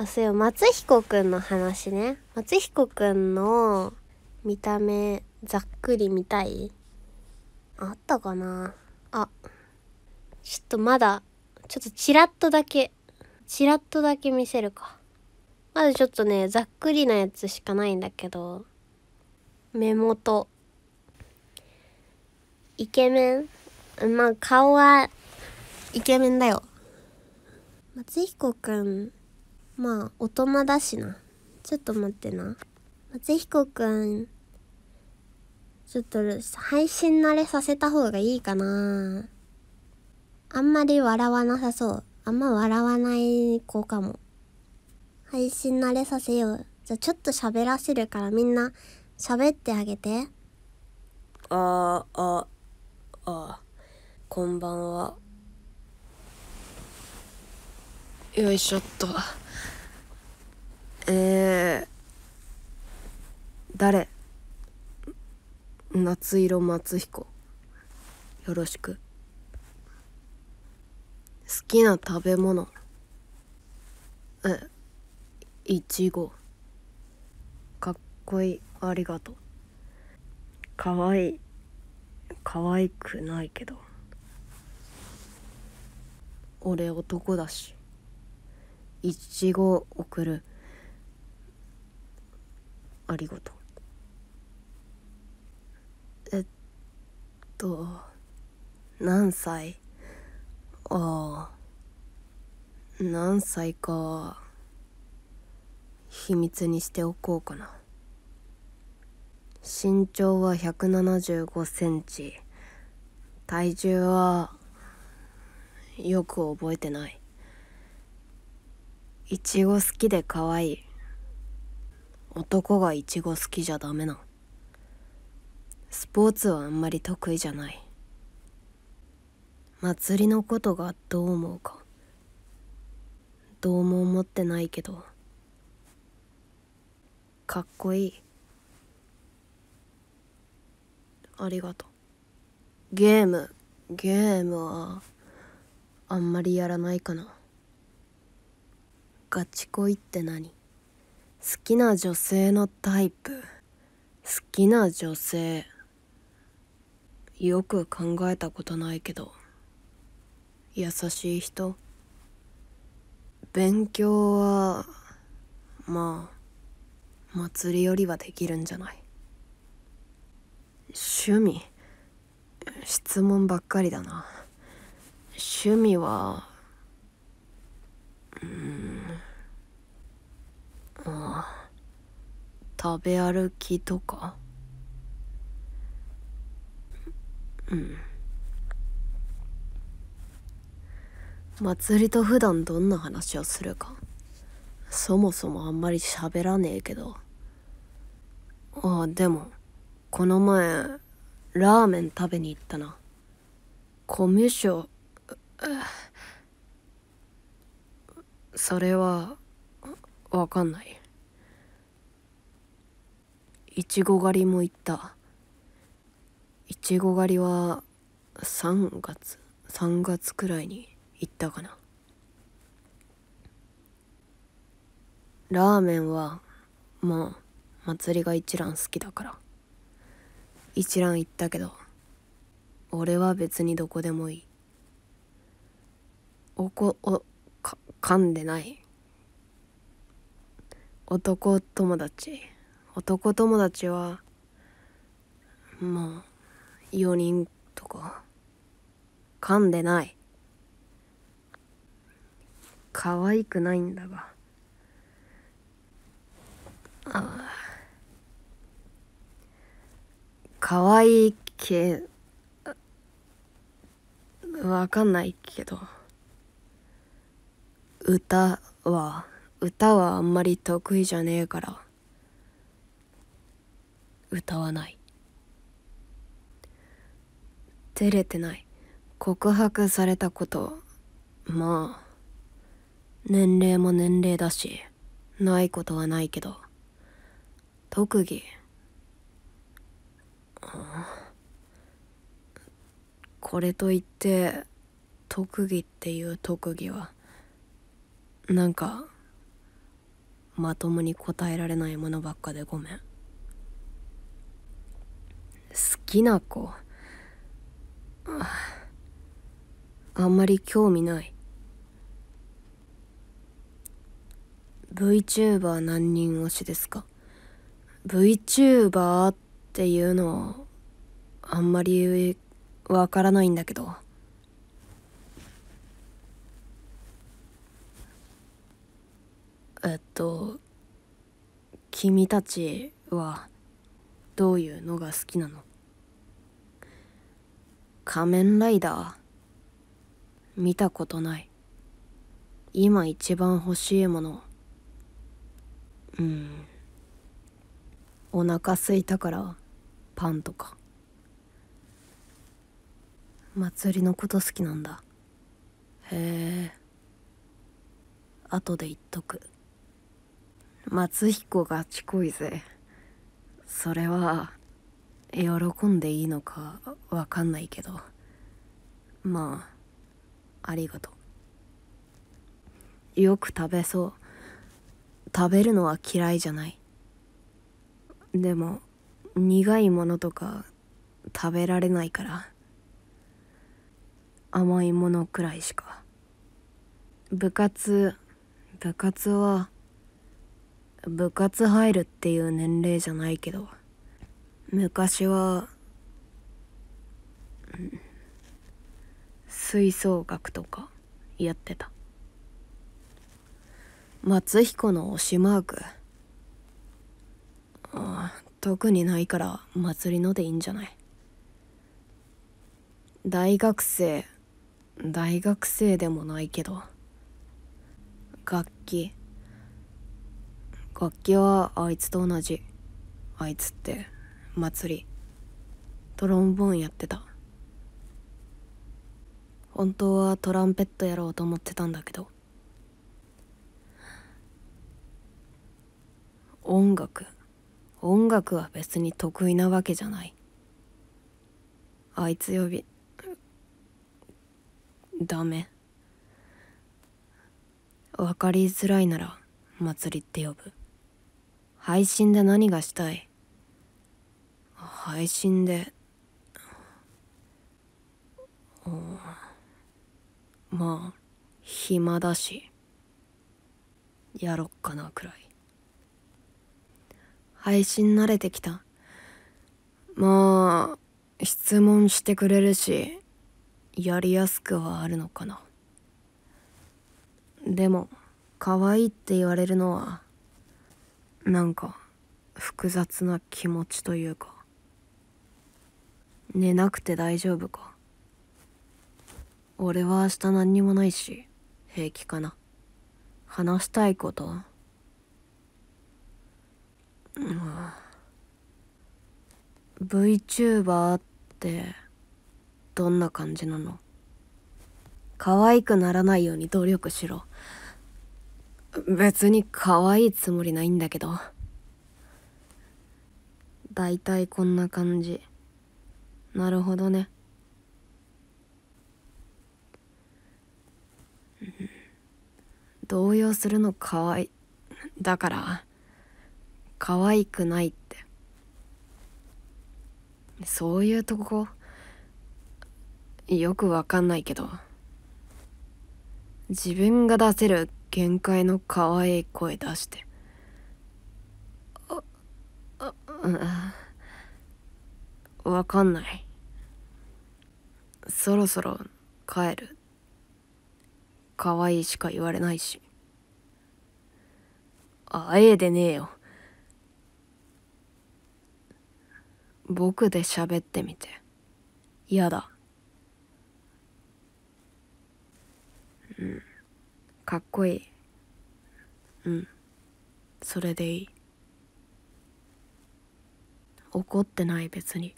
あ、そうよ、松彦くんの話ね。松彦くんの見た目、ざっくり見たいあったかなあ、ちょっとまだ、ちょっとチラッとだけ、チラッとだけ見せるか。まだちょっとね、ざっくりなやつしかないんだけど、目元。イケメンまあ、顔は、イケメンだよ。松彦くんまあ大人だしなちょっと待ってな松彦くんちょっと配信慣れさせた方がいいかなあんまり笑わなさそうあんま笑わない子かも配信慣れさせようじゃあちょっと喋らせるからみんな喋ってあげてあーああこんばんはよいしょっと誰夏色松彦よろしく好きな食べ物えいちごかっこいいありがとうかわいいかわいくないけど俺男だしいちご送るありがとうと何歳ああ何歳か秘密にしておこうかな身長は1 7 5センチ体重はよく覚えてないいちご好きで可愛い男がいちご好きじゃダメなスポーツはあんまり得意じゃない祭りのことがどう思うかどうも思ってないけどかっこいいありがとうゲームゲームはあんまりやらないかなガチ恋って何好きな女性のタイプ好きな女性よく考えたことないけど優しい人勉強はまあ祭りよりはできるんじゃない趣味質問ばっかりだな趣味はうんああ食べ歩きとかうん祭りと普段どんな話をするかそもそもあんまり喋らねえけどああでもこの前ラーメン食べに行ったなコミュ障それはわかんないいちご狩りも行ったいちご狩りは3月3月くらいに行ったかなラーメンはまあ祭りが一蘭好きだから一蘭行ったけど俺は別にどこでもいいおこおか噛んでない男友達男友達はまあ4人とか噛んでない可愛くないんだがああ可愛いけわかんないけど歌は歌はあんまり得意じゃねえから歌わない照れてない告白されたことまあ年齢も年齢だしないことはないけど特技これといって特技っていう特技はなんかまともに答えられないものばっかでごめん好きな子あんまり興味ない VTuber 何人推しですか VTuber っていうのあんまりわからないんだけどえっと君たちはどういうのが好きなの仮面ライダー見たことない今一番欲しいものうんお腹すいたからパンとか祭りのこと好きなんだへえ後で言っとく松彦がちこいぜそれは喜んでいいのかわかんないけどまあありがとうよく食べそう食べるのは嫌いじゃないでも苦いものとか食べられないから甘いものくらいしか部活部活は部活入るっていう年齢じゃないけど昔は吹奏楽とかやってた松彦の推しマークああ特にないから祭りのでいいんじゃない大学生大学生でもないけど楽器楽器はあいつと同じあいつって祭りトロンボーンやってた本当はトランペットやろうと思ってたんだけど音楽音楽は別に得意なわけじゃないあいつ呼びダメ分かりづらいなら祭りって呼ぶ配信で何がしたい配信でおまあ暇だしやろっかなくらい配信慣れてきたまあ質問してくれるしやりやすくはあるのかなでも可愛いって言われるのはなんか複雑な気持ちというか寝なくて大丈夫か俺は明日何にもないし、平気かな。話したいこと。うん、VTuber ってどんな感じなの可愛くならないように努力しろ。別に可愛いつもりないんだけど。だいたいこんな感じ。なるほどね。するのかわいだから可愛くないってそういうとこよくわかんないけど自分が出せる限界の可愛い声出してああうんわかんないそろそろ帰る可愛いしか言われないしあえでねえよ。僕で喋ってみて。嫌だ。うん。かっこいい。うん。それでいい。怒ってない別に。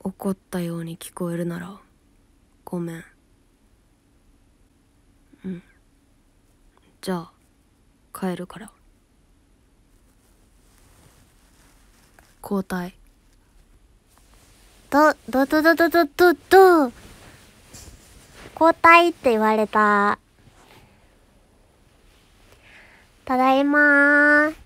怒ったように聞こえるなら、ごめん。うん。じゃあ。変えるから交代どどどどどどどど交代って言われたただいまー